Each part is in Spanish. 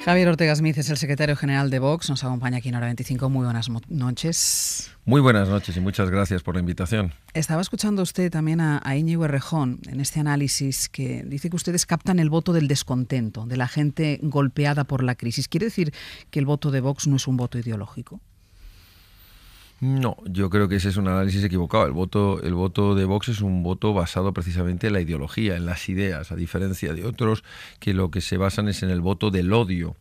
Javier Ortega Smith es el secretario general de Vox, nos acompaña aquí en Hora 25. Muy buenas noches. Muy buenas noches y muchas gracias por la invitación. Estaba escuchando usted también a, a Íñigo Errejón en este análisis que dice que ustedes captan el voto del descontento, de la gente golpeada por la crisis. ¿Quiere decir que el voto de Vox no es un voto ideológico? No, yo creo que ese es un análisis equivocado. El voto, el voto de Vox es un voto basado precisamente en la ideología, en las ideas, a diferencia de otros que lo que se basan es en el voto del odio.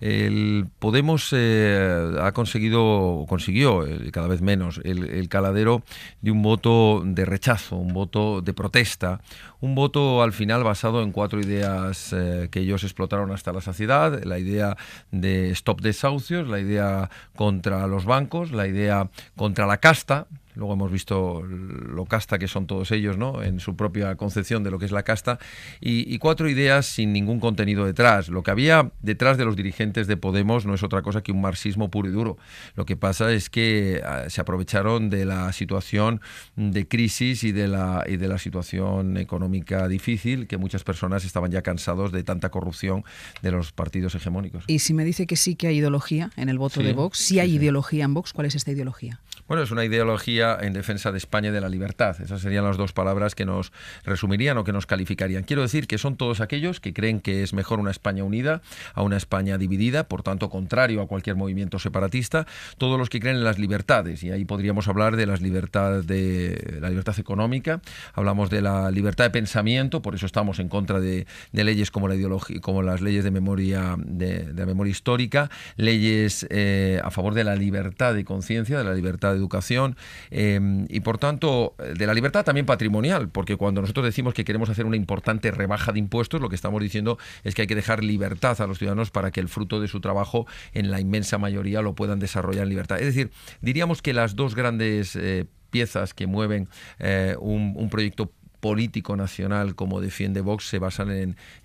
El Podemos eh, ha conseguido, consiguió eh, cada vez menos, el, caladero de un voto de rechazo, un voto de protesta, un voto al final basado en cuatro ideas eh, que ellos explotaron hasta la saciedad, la idea de stop desahucios, la idea contra los bancos, la idea contra la casta, Luego hemos visto lo casta que son todos ellos, ¿no? En su propia concepción de lo que es la casta. Y, cuatro ideas sin ningún contenido detrás. Lo que había detrás de los dirigentes de Podemos no es otra cosa que un marxismo puro y duro. Lo que pasa es que ah, se aprovecharon de la situación de crisis y de la, situación económica difícil, que muchas personas estaban ya cansados de tanta corrupción de los partidos hegemónicos. Y si me dice que sí que hay ideología en el voto de Vox, si hay ideología en Vox, ¿cuál es esta ideología? Bueno, es una ideología en defensa de España y de la libertad. Esas serían las dos palabras que nos resumirían o que nos calificarían. Quiero decir que son todos aquellos que creen que es mejor una España unida a una España dividida, por tanto contrario a cualquier movimiento separatista, todos los que creen en las libertades, y ahí podríamos hablar de las de la libertad económica, hablamos de la libertad de pensamiento, por eso estamos en contra de, leyes como la ideología, como las leyes de memoria de, memoria histórica, leyes eh, a favor de la libertad de conciencia, de la libertad de educación em, y por tanto de la libertad también patrimonial, porque cuando nosotros decimos que queremos hacer una importante rebaja de impuestos, lo que estamos diciendo es que hay que dejar libertad a los ciudadanos para que el fruto de su trabajo en la inmensa mayoría lo puedan desarrollar en libertad. Es decir, diríamos que las dos grandes... Eh, piezas que mueven eh, un, un proyecto político nacional como defiende Vox se basan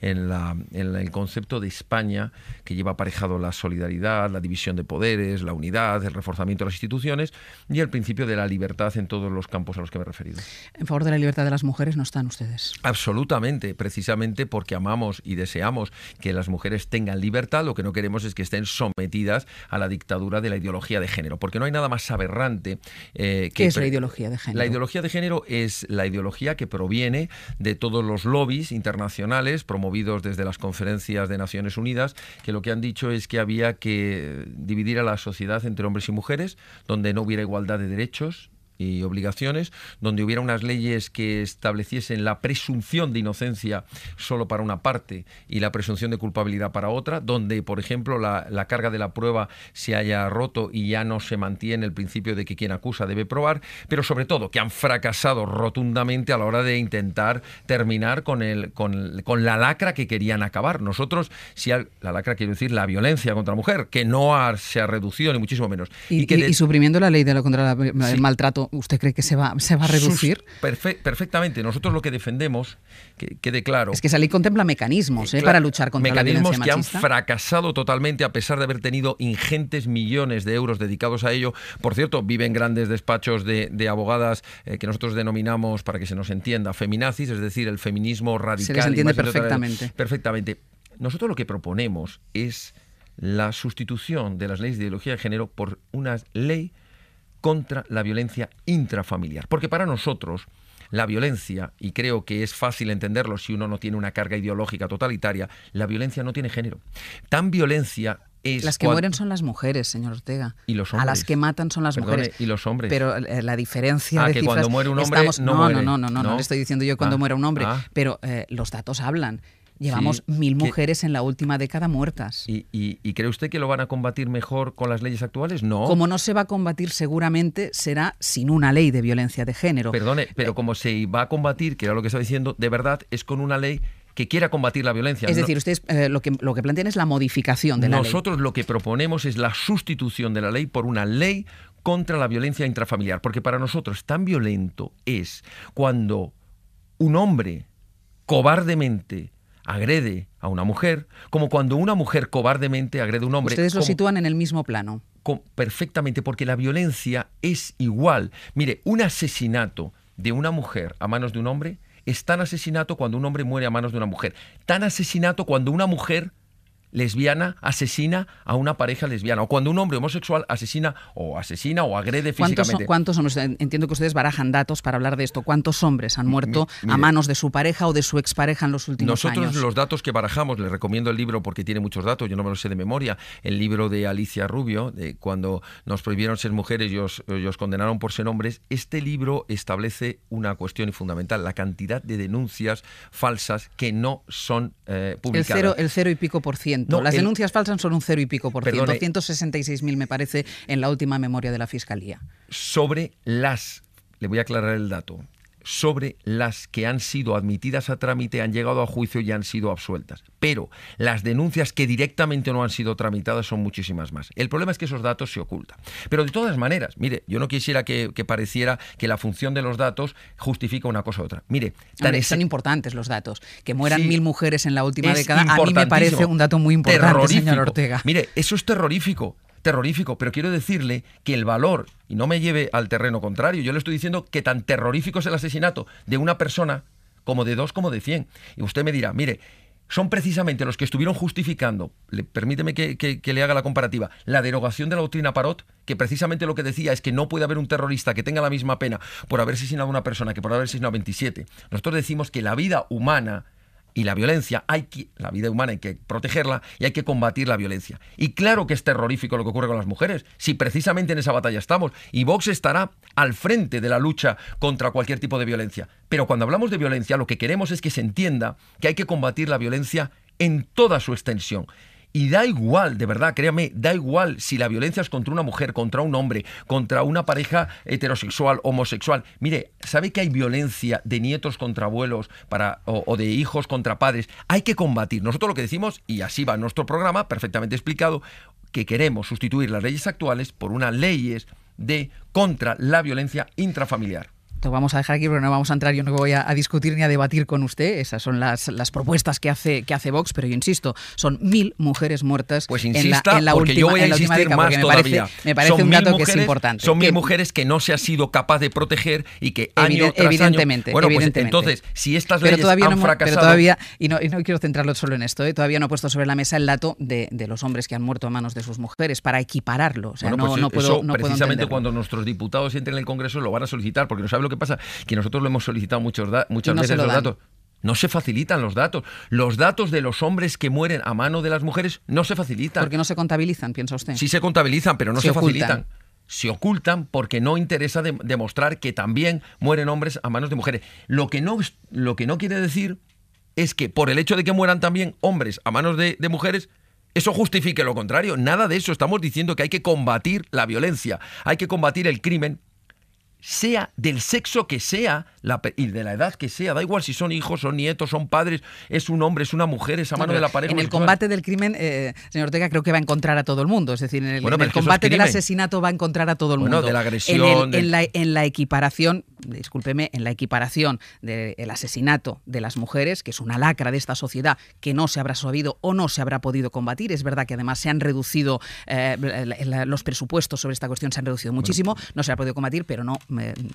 en, la, el concepto de España que lleva aparejado la solidaridad, la división de poderes, la unidad, el reforzamiento de las instituciones y el principio de la libertad en todos los campos a los que me he referido. En favor de la libertad de las mujeres no están ustedes. Absolutamente, precisamente porque amamos y deseamos que las mujeres tengan libertad, lo que no queremos es que estén sometidas a la dictadura de la ideología de género, porque no hay nada más aberrante eh, que... ¿Qué es la ideología de género? La ideología de género es la ideología que viene de todos los lobbies internacionales promovidos desde las conferencias de Naciones Unidas, que lo que han dicho es que había que dividir a la sociedad entre hombres y mujeres, donde no hubiera igualdad de derechos, y obligaciones, donde hubiera unas leyes que estableciesen la presunción de inocencia solo para una parte y la presunción de culpabilidad para otra, donde, por ejemplo, la, carga de la prueba se haya roto y ya no se mantiene el principio de que quien acusa debe probar, pero sobre todo que han fracasado rotundamente a la hora de intentar terminar con, el, con, la lacra que querían acabar. Nosotros, si la lacra quiere decir la violencia contra la mujer, que no se ha reducido ni muchísimo menos. Y, suprimiendo la ley de la, contra el maltrato ¿usted cree que se va, se va a reducir? perfectamente. Nosotros lo que defendemos, que quede claro. Es que esa ley contempla mecanismos eh, ¿eh? para luchar contra mecanismos la violencia Mecanismos que han fracasado totalmente a pesar de haber tenido ingentes millones de euros dedicados a ello. Por cierto, viven grandes despachos de, abogadas eh, que nosotros denominamos, para que se nos entienda, feminazis, es decir, el feminismo radical. Se entiende perfectamente. perfectamente. Nosotros lo que proponemos es la sustitución de las leyes de ideología de género por una ley contra la violencia intrafamiliar. Porque para nosotros, la violencia, y creo que es fácil entenderlo si uno no tiene una carga ideológica totalitaria, la violencia no tiene género. Tan violencia es las que mueren son las mujeres, señor Ortega. Y los hombres. A las que matan son las mujeres. Y los hombres. Pero eh, la diferencia ah, de que cifras, cuando muere un hombre no, no, no, no, no, no, le estoy diciendo yo cuando ah. muera un hombre, ah. pero eh, los datos hablan. Llevamos mil mujeres en la última década muertas. Y, cree usted que lo van a combatir mejor con las leyes actuales? No. Como no se va a combatir seguramente será sin una ley de violencia de género. Perdone, eh, pero como se va a combatir, que era lo que estaba diciendo, de verdad es con una ley que quiera combatir la violencia. Es decir, ustedes eh, lo, que, lo que plantean es la modificación de la ley. Nosotros lo que proponemos es la sustitución de la ley por una ley contra la violencia intrafamiliar, porque para nosotros tan violento es cuando un hombre cobardemente agrede a una mujer, como cuando una mujer cobardemente agrede a un hombre. Ustedes lo sitúan en el mismo plano. perfectamente, porque la violencia es igual. Mire, un asesinato de una mujer a manos de un hombre es tan asesinato cuando un hombre muere a manos de una mujer, tan asesinato cuando una mujer lesbiana asesina a una pareja lesbiana, o cuando un hombre homosexual asesina o asesina o agrede físicamente. ¿Cuántos, hombres? Entiendo que ustedes barajan datos para hablar de esto. ¿Cuántos hombres han muerto a manos de su pareja o de su expareja en los últimos años? Nosotros los datos que barajamos, les recomiendo el libro porque tiene muchos datos, yo no me los sé de memoria, el libro de Alicia Rubio, de cuando nos prohibieron ser mujeres y os, condenaron por ser hombres, este libro establece una cuestión fundamental, la cantidad de denuncias falsas que no son publicadas. Eh, el cero, el cero y pico por ciento las denuncias falsas son un cero y pico por ciento. 166.000 me parece en la última memoria de la Fiscalía. Sobre las, le voy a aclarar el dato, sobre las que han sido admitidas a trámite, han llegado a juicio y han sido absueltas. Pero las denuncias que directamente no han sido tramitadas son muchísimas más. El problema es que esos datos se ocultan. Pero de todas maneras, mire, yo no quisiera que, pareciera que la función de los datos justifica una cosa u otra. Mire, son importantes los datos. Que mueran mil mujeres en la última década, a mí me parece un dato muy importante, señor Ortega. Mire, eso es terrorífico terrorífico, pero quiero decirle que el valor, y no me lleve al terreno contrario, yo le estoy diciendo que tan terrorífico es el asesinato de una persona como de dos, como de cien. Y usted me dirá, mire, son precisamente los que estuvieron justificando, permíteme que, que, le haga la comparativa, la derogación de la doctrina Parot, que precisamente lo que decía es que no puede haber un terrorista que tenga la misma pena por haber asesinado a una persona que por haber asesinado a 27. Nosotros decimos que la vida humana y la violencia, hay que, la vida humana hay que protegerla y hay que combatir la violencia. Y claro que es terrorífico lo que ocurre con las mujeres, si precisamente en esa batalla estamos. Y Vox estará al frente de la lucha contra cualquier tipo de violencia. Pero cuando hablamos de violencia, lo que queremos es que se entienda que hay que combatir la violencia en toda su extensión. Y da igual, de verdad, créame, da igual si la violencia es contra una mujer, contra un hombre, contra una pareja heterosexual, homosexual. Mire, ¿sabe que hay violencia de nietos contra abuelos para, o, o de hijos contra padres? Hay que combatir. Nosotros lo que decimos, y así va nuestro programa, perfectamente explicado, que queremos sustituir las leyes actuales por unas leyes de contra la violencia intrafamiliar vamos a dejar aquí pero no vamos a entrar, yo no voy a, discutir ni a debatir con usted. Esas son las, las propuestas que hace, que hace Vox, pero yo insisto, son mil mujeres muertas pues insista, en la, última, yo voy me parece, un dato que es importante. Son mil mujeres que no se ha sido capaz de proteger y que año evidentemente, bueno, Pues entonces, si estas leyes han fracasado... todavía, y no, quiero centrarlo solo en esto, ¿eh? todavía no he puesto sobre la mesa el dato de, los hombres que han muerto a manos de sus mujeres para equipararlo. O sea, pues no, puedo, no precisamente cuando nuestros diputados entren en el Congreso lo van a solicitar porque no sabe lo que pasa? Que nosotros lo hemos solicitado muchos muchas veces los datos. No se facilitan los datos. Los datos de los hombres que mueren a mano de las mujeres no se facilitan. Porque no se contabilizan, piensa usted. Sí se contabilizan, pero no se, facilitan. Se ocultan porque no interesa demostrar que también mueren hombres a manos de mujeres. Lo que no, lo que no quiere decir es que por el hecho de que mueran también hombres a manos de mujeres, eso justifique lo contrario. Nada de eso. Estamos diciendo que hay que combatir la violencia, hay que combatir el crimen sea del sexo que sea, y de la edad que sea, da igual si son hijos, son nietos, son padres, es un hombre, es una mujer, es a mano de la pareja. En el combate del crimen, eh, señor Ortega, creo que va a encontrar a todo el mundo. Es decir, en el, combate del asesinato va a encontrar a todo el mundo. de la agresión. En, la, equiparación, discúlpeme, en la equiparación del asesinato de las mujeres, que es una lacra de esta sociedad que no se habrá sabido o no se habrá podido combatir. Es verdad que además se han reducido eh, los presupuestos sobre esta cuestión, se han reducido muchísimo, no se ha podido combatir, pero no,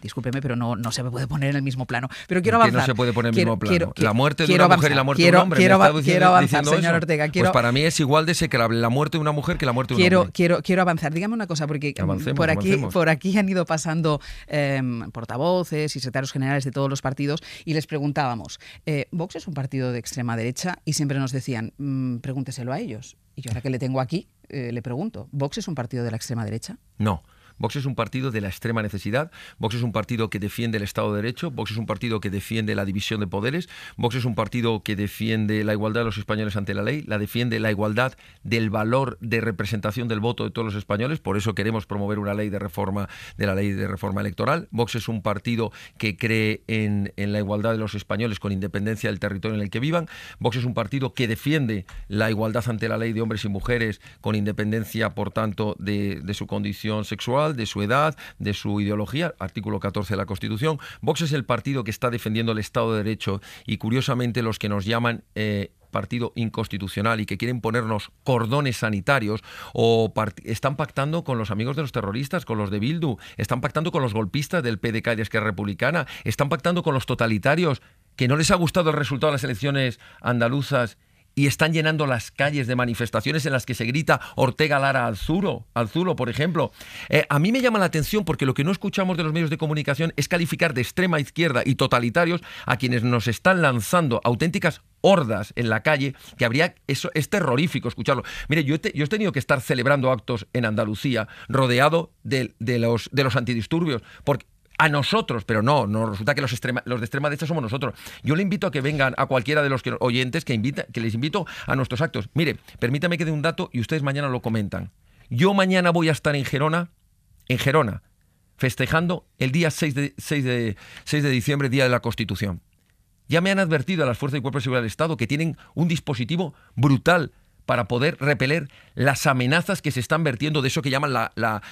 discúlpeme, pero no, no se puede poner en mismo plano. Pero quiero avanzar. no se puede poner el mismo plano? la muerte de una mujer y la muerte de un hombre. Quiero, avanzar, señor Ortega. Quiero, pues para mí es igual de la muerte de una mujer que la muerte de un hombre. Quiero, quiero avanzar. Dígame una cosa, porque mm, por, aquí, por aquí han ido pasando em, portavoces y secretarios generales de todos los partidos y les preguntábamos, eh, ¿Vox es un partido de extrema derecha? Y siempre nos decían, mm, pregúnteselo a ellos. Y yo ahora que le tengo aquí, eh, le pregunto, ¿Vox es un partido de la extrema derecha? No. Vox es un partido de la extrema necesidad, Vox es un partido que defiende el Estado de Derecho, Vox es un partido que defiende la división de poderes, Vox es un partido que defiende la igualdad de los españoles ante la ley, la defiende la igualdad del valor de representación del voto de todos los españoles, por eso queremos promover una ley de reforma de la ley de reforma electoral. Vox es un partido que cree en, la igualdad de los españoles con independencia del territorio en el que vivan. Vox es un partido que defiende la igualdad ante la ley de hombres y mujeres con independencia, por tanto, de su condición sexual de su edad, de su ideología, artículo 14 de la Constitución. Vox es el partido que está defendiendo el Estado de Derecho y curiosamente los que nos llaman... Eh, partido inconstitucional y que quieren ponernos cordones sanitarios o están pactando con los amigos de los terroristas, con los de Bildu, están pactando con los golpistas del PDK y de Esquerra Republicana, están pactando con los totalitarios que no les ha gustado el resultado de las elecciones andaluzas y están llenando las calles de manifestaciones en las que se grita Ortega Lara al Zulo, por ejemplo. Eh, a mí me llama la atención porque lo que no escuchamos de los medios de comunicación es calificar de extrema izquierda y totalitarios a quienes nos están lanzando auténticas hordas en la calle, que habría, eso es terrorífico escucharlo. Mire, yo he, yo he tenido que estar celebrando actos en Andalucía, rodeado de, de, los, de los antidisturbios, porque a nosotros, pero no, no resulta que los, los de extrema derecha somos nosotros. Yo le invito a que vengan a cualquiera de los oyentes que, invita, que les invito a nuestros actos. Mire, permítame que dé un dato y ustedes mañana lo comentan. Yo mañana voy a estar en Gerona, en Gerona, festejando el día 6 de, de, 6 de diciembre, Día de la Constitución. Ya me han advertido a las fuerzas y cuerpos de seguridad del Estado que tienen un dispositivo brutal para poder repeler las amenazas que se están vertiendo de eso que llaman la,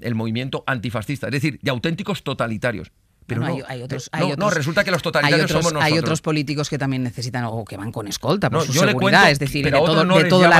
el movimiento antifascista, es decir, de auténticos totalitarios. Pero ah, no, hay, otros, resulta que los totalitarios somos nosotros. Hay otros políticos que también necesitan o que van con escolta por su seguridad, es decir, de todo, el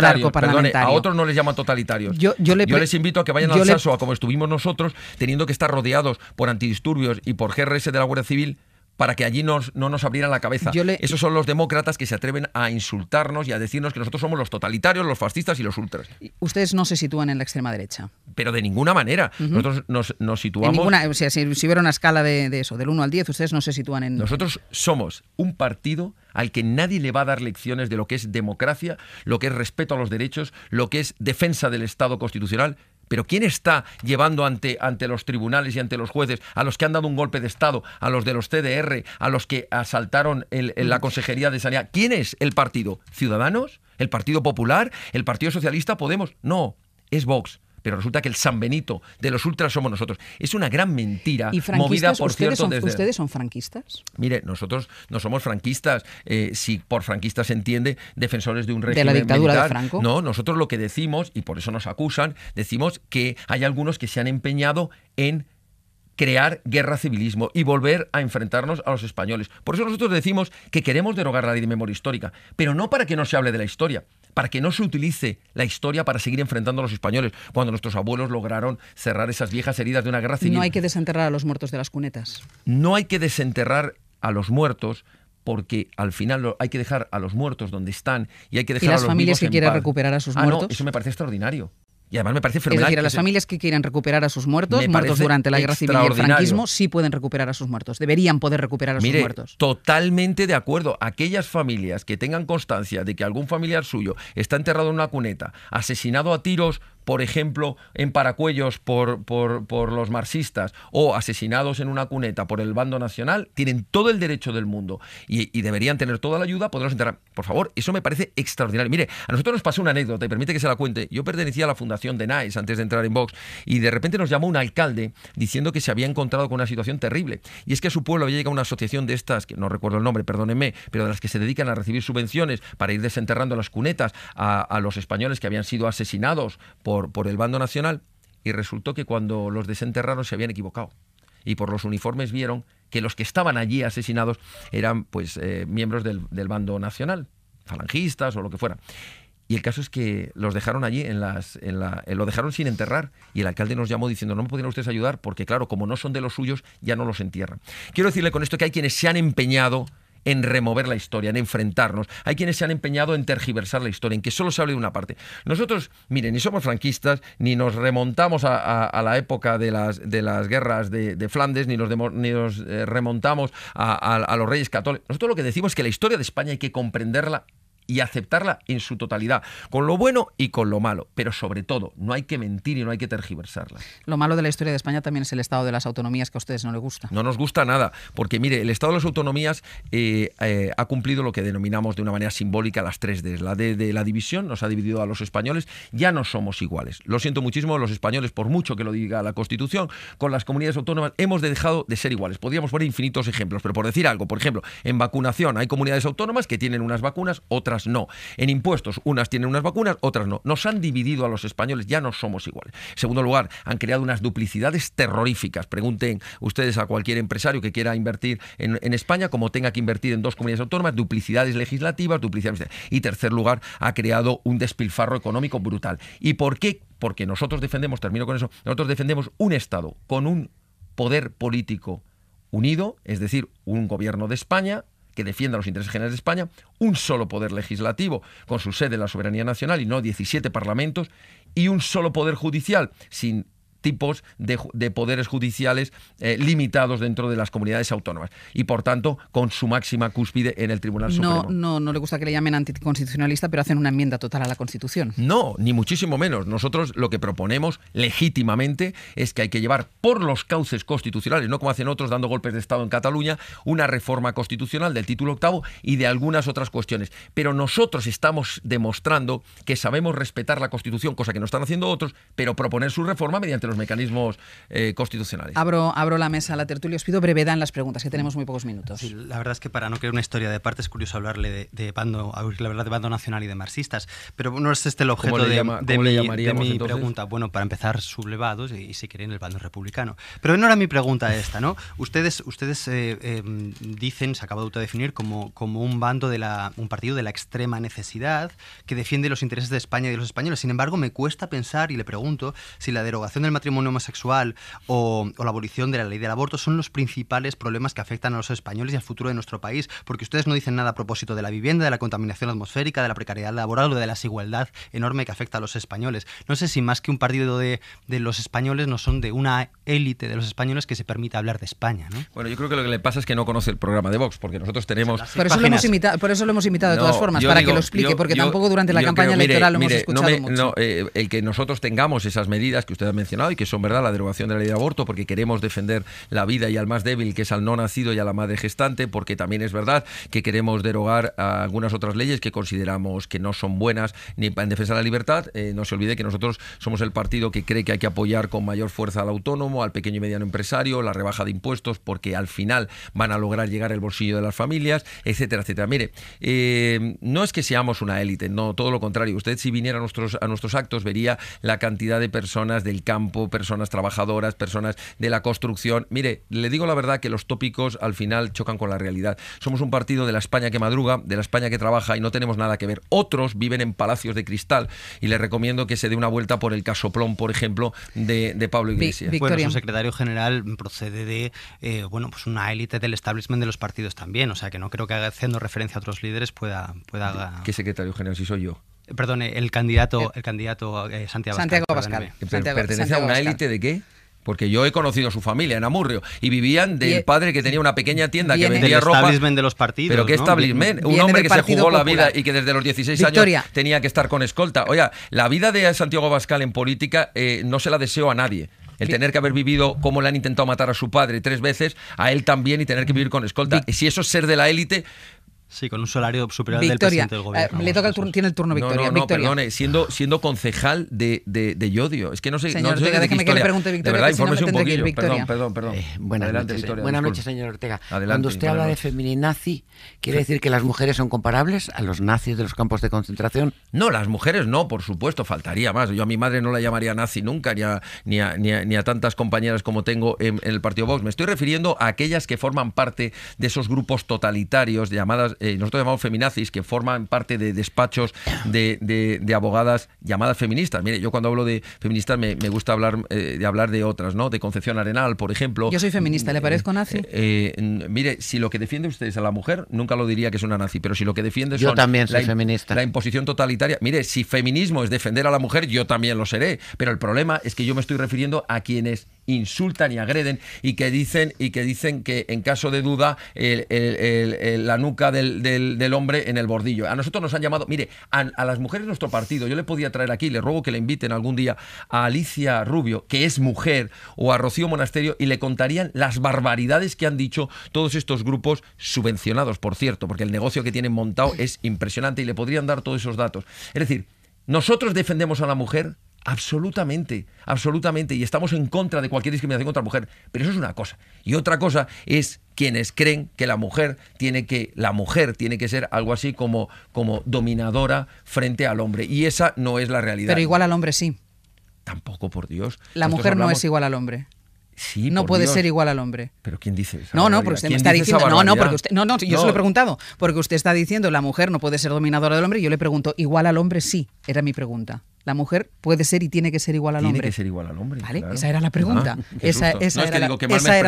arco parlamentario. a otros no les llaman totalitarios. Yo, les invito a que vayan al a como estuvimos nosotros, teniendo que estar rodeados por antidisturbios y por GRS de la Guardia Civil, para que allí no nos abrieran la cabeza. Esos son los demócratas que se atreven a insultarnos y a decirnos que nosotros somos los totalitarios, los fascistas y los ultras. Ustedes no se sitúan en la extrema derecha. Pero de ninguna manera. Nosotros nos, nos situamos... o sea, si, hubiera una escala de, de, eso, del 1 al 10, ustedes no se sitúan en... Nosotros somos un partido al que nadie le va a dar lecciones de lo que es democracia, lo que es respeto a los derechos, lo que es defensa del Estado constitucional pero ¿quién está llevando ante, ante los tribunales y ante los jueces a los que han dado un golpe de Estado, a los de los CDR, a los que asaltaron la mm. Consejería de Sanidad? ¿Quién es el partido? ¿Ciudadanos? ¿El Partido Popular? ¿El Partido Socialista? ¿Podemos? No, es Vox pero resulta que el San Benito de los ultras somos nosotros. Es una gran mentira ¿Y movida, por cierto, ¿Ustedes son franquistas? Mire, nosotros no somos franquistas. Eh, si por franquistas se entiende defensores de un régimen ¿De la dictadura de Franco? No, nosotros lo que decimos, y por eso nos acusan, decimos que hay algunos que se han empeñado en crear guerra civilismo y volver a enfrentarnos a los españoles. Por eso nosotros decimos que queremos derogar la ley de memoria histórica, pero no para que no se hable de la historia, para que no se utilice la historia para seguir enfrentando a los españoles, cuando nuestros abuelos lograron cerrar esas viejas heridas de una guerra civil. No hay que desenterrar a los muertos de las cunetas. No hay que desenterrar a los muertos, porque al final hay que dejar a los muertos donde están y hay que dejar a las familias que quieren recuperar a sus ah, muertos. eso me parece extraordinario. Y además me parece fenomenal. Es decir, a las familias que quieran recuperar a sus muertos, muertos durante la guerra civil y el franquismo, sí pueden recuperar a sus muertos. Deberían poder recuperar a sus muertos. Totalmente de acuerdo. Aquellas familias que tengan constancia de que algún familiar suyo está enterrado en una cuneta, asesinado a tiros por ejemplo, en paracuellos por, por, los marxistas o asesinados en una cuneta por el bando nacional, tienen todo el derecho del mundo y, deberían tener toda la ayuda, podemos enterrar. Por favor, eso me parece extraordinario. Mire, a nosotros nos pasó una anécdota y permite que se la cuente. Yo pertenecía a la fundación de NICE antes de entrar en Vox y de repente nos llamó un alcalde diciendo que se había encontrado con una situación terrible. Y es que a su pueblo había llegado una asociación de estas, que no recuerdo el nombre, perdónenme, pero de las que se dedican a recibir subvenciones para ir desenterrando las cunetas a, a los españoles que habían sido asesinados por por, el bando nacional y resultó que cuando los desenterraron se habían equivocado y por los uniformes vieron que los que estaban allí asesinados eran pues eh, miembros del, del, bando nacional, falangistas o lo que fuera. Y el caso es que los dejaron allí, en las, en la, eh, lo dejaron sin enterrar y el alcalde nos llamó diciendo no me podrían ustedes ayudar porque claro, como no son de los suyos, ya no los entierran. Quiero decirle con esto que hay quienes se han empeñado en remover la historia, en enfrentarnos. Hay quienes se han empeñado en tergiversar la historia, en que solo se hable de una parte. Nosotros, miren, ni somos franquistas, ni nos remontamos a, la época de las, de las guerras de, Flandes, ni nos, eh, remontamos a, a los reyes católicos. Nosotros lo que decimos es que la historia de España hay que comprenderla y aceptarla en su totalidad, con lo bueno y con lo malo, pero sobre todo no hay que mentir y no hay que tergiversarla. Lo malo de la historia de España también es el estado de las autonomías que a ustedes no les gusta. No nos gusta nada, porque mire, el estado de las autonomías eh, eh, ha cumplido lo que denominamos de una manera simbólica las tres Ds. la D de la división, nos ha dividido a los españoles, ya no somos iguales. Lo siento muchísimo, los españoles, por mucho que lo diga la Constitución, con las comunidades autónomas hemos dejado de ser iguales. Podríamos poner infinitos ejemplos, pero por decir algo, por ejemplo, en vacunación hay comunidades autónomas que tienen unas vacunas, otras no. En impuestos, unas tienen unas vacunas, otras no. Nos han dividido a los españoles, ya no somos iguales. En segundo lugar, han creado unas duplicidades terroríficas. Pregunten ustedes a cualquier empresario que quiera invertir en, en España, como tenga que invertir en dos comunidades autónomas, duplicidades legislativas, duplicidades. Y tercer lugar, ha creado un despilfarro económico brutal. ¿Y por qué? Porque nosotros defendemos, termino con eso, nosotros defendemos un Estado con un poder político unido, es decir, un gobierno de España, que defienda los intereses generales de España, un solo poder legislativo con su sede en la soberanía nacional y no 17 parlamentos, y un solo poder judicial sin tipos de, poderes judiciales eh, limitados dentro de las comunidades autónomas y por tanto con su máxima cúspide en el Tribunal Supremo. No, no, no le gusta que le llamen anticonstitucionalista, pero hacen una enmienda total a la Constitución. No, ni muchísimo menos. Nosotros lo que proponemos legítimamente es que hay que llevar por los cauces constitucionales, no como hacen otros dando golpes de Estado en Cataluña, una reforma constitucional del título octavo y de algunas otras cuestiones. Pero nosotros estamos demostrando que sabemos respetar la Constitución, cosa que no están haciendo otros, pero proponer su reforma mediante los mecanismos eh, constitucionales. Abro, abro la mesa a la tertulia. Os pido brevedad en las preguntas, que tenemos muy pocos minutos. la verdad es que para no crear una historia de parte es curioso hablarle de, bando, la de bando nacional y de marxistas, pero no es este el objeto de, mi, mi, pregunta. Bueno, para empezar, sublevados y, si quieren el bando republicano. Pero no era mi pregunta esta, ¿no? Ustedes, ustedes eh, eh, dicen, se acaba de definir, como, como un bando de la, un partido de la extrema necesidad que defiende los intereses de España y de los españoles. Sin embargo, me cuesta pensar y le pregunto si la derogación del matrimonio homosexual o, la abolición de la ley del aborto son los principales problemas que afectan a los españoles y al futuro de nuestro país, porque ustedes no dicen nada a propósito de la vivienda, de la contaminación atmosférica, de la precariedad laboral o de la desigualdad enorme que afecta a los españoles. No sé si más que un partido de, de los españoles no son de una élite de los españoles que se permita hablar de España. ¿no? Bueno, yo creo que lo que le pasa es que no conoce el programa de Vox, porque nosotros tenemos... Por eso, lo hemos, imitado, por eso lo hemos imitado de todas formas, para que lo explique, porque tampoco durante la campaña electoral lo hemos escuchado mucho. Eh, el que nosotros tengamos esas medidas que usted ha mencionado, y que son verdad la derogación de la ley de aborto porque queremos defender la vida y al más débil que es al no nacido y a la madre gestante porque también es verdad que queremos derogar algunas otras leyes que consideramos que no son buenas ni en defensa de la libertad eh, no se olvide que nosotros somos el partido que cree que hay que apoyar con mayor fuerza al autónomo al pequeño y mediano empresario la rebaja de impuestos porque al final van a lograr llegar el bolsillo de las familias etcétera etcétera mire eh, no es que seamos una élite no todo lo contrario usted si viniera nuestros a nuestros actos vería la cantidad de personas del campo personas trabajadoras, personas de la construcción. Mire, le digo la verdad que los tópicos al final chocan con la realidad. Somos un partido de la España que madruga, de la España que trabaja y no tenemos nada que ver. Otros viven en palacios de cristal y le recomiendo que se dé una vuelta por el casoplón, por ejemplo, de, Pablo Iglesias. Victoria. Bueno, su secretario general procede de eh, bueno, pues una élite del establishment de los partidos también, o sea que no creo que haciendo referencia a otros líderes pueda... pueda... ¿Qué secretario general si soy yo? Perdón, el candidato, eh, el candidato eh, Santiago, Santiago ¿Pertenece a una élite de qué? Porque yo he conocido a su familia en Amurrio y vivían del padre que tenía una pequeña tienda que vendía ropa. de los partidos. Pero qué un hombre que se jugó la vida y que desde los 16 años tenía que estar con escolta. Oiga, la vida de Santiago Bascal en política eh, no se la deseo a nadie. El tener que haber vivido como le han intentado matar a su padre tres veces, a él también y tener que vivir con escolta. si eso es ser de la élite, Sí, con un salario superior al del presidente del gobierno. Eh, le toca el turno, tiene el turno Victoria. No, perdone, siendo, siendo concejal de, de, Yodio. Es que no sé, señor no Ortega, de déjeme que le pregunte Victoria. De verdad, Perdón, perdón, perdón. Eh, buenas noches, señor Ortega. Cuando usted habla de feminazi, ¿quiere decir que las mujeres son comparables a los nazis de los campos de concentración? No, las mujeres no, por supuesto, faltaría más. Yo a mi madre no la llamaría nazi nunca, ni a, ni a, ni a, tantas compañeras como tengo en, en el Partido Vox. Me estoy refiriendo a aquellas que forman parte de esos grupos totalitarios llamadas eh, nosotros llamamos feminazis, que forman parte de despachos de, abogadas llamadas feministas. Mire, yo cuando hablo de feministas me, gusta hablar eh, de hablar de otras, ¿no? De Concepción Arenal, por ejemplo. Yo soy feminista, ¿le parezco mm, nazi? Eh, mire, si lo que defiende usted es a la mujer, nunca lo diría que es una nazi, pero si lo que defiende es yo también soy feminista. la imposición totalitaria. Mire, si feminismo es defender a la mujer, yo también lo seré. Pero el problema es que yo me estoy refiriendo a quienes insultan y agreden y que dicen y que dicen que en caso de duda la nuca del, hombre en el bordillo. A nosotros nos han llamado, mire, a, a, las mujeres de nuestro partido, yo le podía traer aquí, le ruego que le inviten algún día a Alicia Rubio, que es mujer, o a Rocío Monasterio, y le contarían las barbaridades que han dicho todos estos grupos subvencionados, por cierto, porque el negocio que tienen montado es impresionante y le podrían dar todos esos datos. Es decir, nosotros defendemos a la mujer Absolutamente, absolutamente. Y estamos en contra de cualquier discriminación contra la mujer. Pero eso es una cosa. Y otra cosa es quienes creen que la mujer tiene que, la mujer tiene que ser algo así como, como dominadora frente al hombre. Y esa no es la realidad. Pero igual al hombre sí. Tampoco, por Dios. La mujer no es igual al hombre. Sí, no puede ser igual al hombre. Pero quién dice eso? No, no, porque usted me está diciendo, no, no, porque usted, no, no, yo se lo he preguntado, porque usted está diciendo la mujer no puede ser dominadora del hombre y yo le pregunto, igual al hombre sí, era mi pregunta la mujer puede ser y tiene que ser igual al hombre. Tiene que ser igual al hombre. Vale, esa era la pregunta. esa, era, la, pregunta. Esa eh,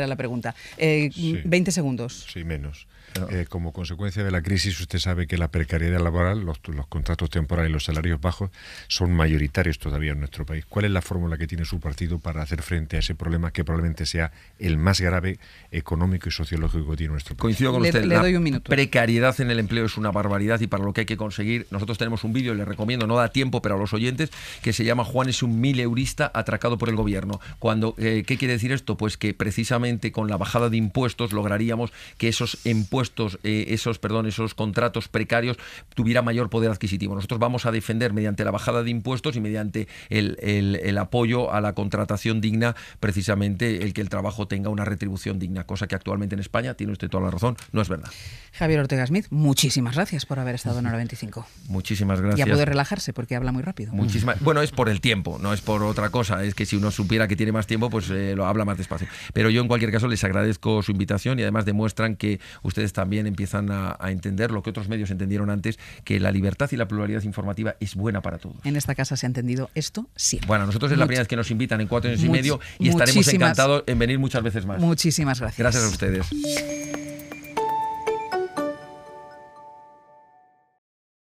era la pregunta. 20 segundos. Sí, menos. Eh, como consecuencia de la crisis, usted sabe que la precariedad laboral, los, contratos temporales y los salarios bajos son mayoritarios todavía en nuestro país. ¿Cuál es la fórmula que tiene su partido para hacer frente a ese problema que probablemente sea el más grave económico y sociológico que tiene nuestro país? Coincido con usted. Le, doy un minuto. precariedad en el empleo es una barbaridad y para lo que hay que conseguir, nosotros tenemos un vídeo, le recomiendo no dar tiempo, pero a los oyentes, que se llama Juan es un mil eurista atracado por el gobierno. Cuando, eh, ¿Qué quiere decir esto? Pues que precisamente con la bajada de impuestos lograríamos que esos impuestos, eh, esos, perdón, esos contratos precarios tuviera mayor poder adquisitivo. Nosotros vamos a defender mediante la bajada de impuestos y mediante el, el, apoyo a la contratación digna, precisamente el que el trabajo tenga una retribución digna, cosa que actualmente en España, tiene usted toda la razón, no es verdad. Javier Ortega Smith, muchísimas gracias por haber estado en Hora 25. Muchísimas gracias. Ya poder relajarse porque habla muy rápido. Muchísimas. Mm. Bueno, es por el tiempo, no es por otra cosa. Es que si uno supiera que tiene más tiempo, pues eh, lo habla más despacio. Pero yo en cualquier caso les agradezco su invitación y además demuestran que ustedes también empiezan a, entender lo que otros medios entendieron antes, que la libertad y la pluralidad informativa es buena para todos. En esta casa se ha entendido esto sí. Bueno, nosotros es la primera vez que nos invitan en cuatro años y medio y estaremos encantados en venir muchas veces más. Muchísimas gracias. Gracias a ustedes.